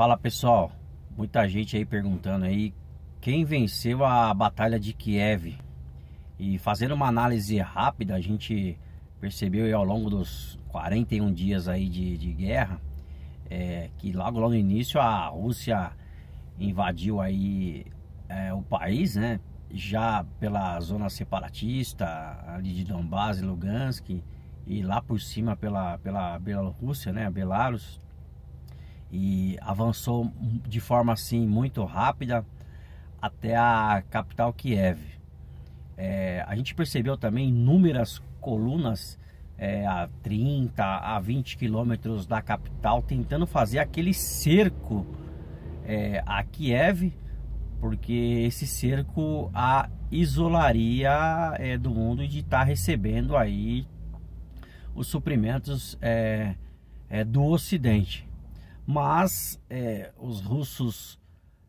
Fala pessoal, muita gente aí perguntando aí quem venceu a batalha de Kiev. E fazendo uma análise rápida, a gente percebeu aí ao longo dos 41 dias aí de, de guerra é, que logo lá no início a Rússia invadiu aí é, o país, né? Já pela zona separatista ali de Donbass e Lugansk e lá por cima pela pela Bielorrússia, né? Belarus e avançou de forma assim muito rápida até a capital Kiev. É, a gente percebeu também inúmeras colunas é, a 30 a 20 quilômetros da capital tentando fazer aquele cerco é, a Kiev, porque esse cerco a isolaria é, do mundo de estar tá recebendo aí os suprimentos é, é, do Ocidente mas é, os russos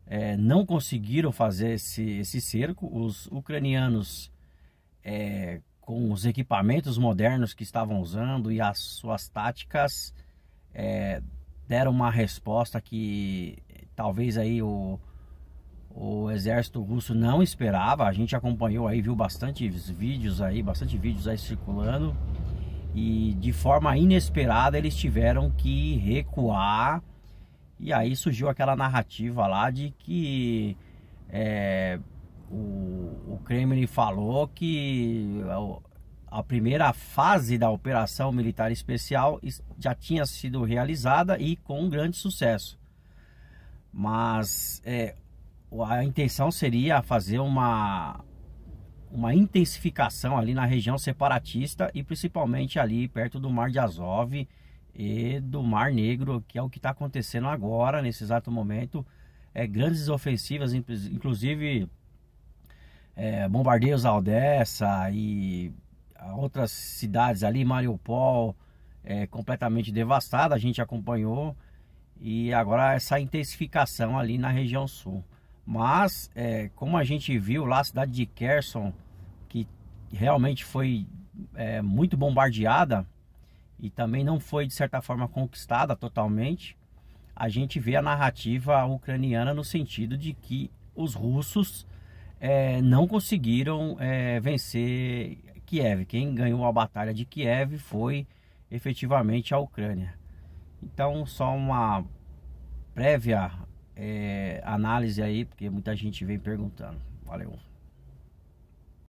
é, não conseguiram fazer esse, esse cerco. Os ucranianos, é, com os equipamentos modernos que estavam usando e as suas táticas, é, deram uma resposta que talvez aí o, o exército russo não esperava. A gente acompanhou aí, viu bastante vídeos aí, bastante vídeos aí circulando. E de forma inesperada eles tiveram que recuar e aí surgiu aquela narrativa lá de que é, o, o Kremlin falou que a primeira fase da operação militar especial já tinha sido realizada e com um grande sucesso. Mas é, a intenção seria fazer uma, uma intensificação ali na região separatista e principalmente ali perto do Mar de Azov, e do Mar Negro, que é o que está acontecendo agora, nesse exato momento. É, grandes ofensivas, inclusive é, bombardeios à Odessa e outras cidades ali, Mariupol, é, completamente devastada, a gente acompanhou. E agora essa intensificação ali na região sul. Mas, é, como a gente viu lá, a cidade de Kherson, que realmente foi é, muito bombardeada, e também não foi de certa forma conquistada totalmente, a gente vê a narrativa ucraniana no sentido de que os russos é, não conseguiram é, vencer Kiev. Quem ganhou a batalha de Kiev foi efetivamente a Ucrânia. Então, só uma prévia é, análise aí, porque muita gente vem perguntando. Valeu.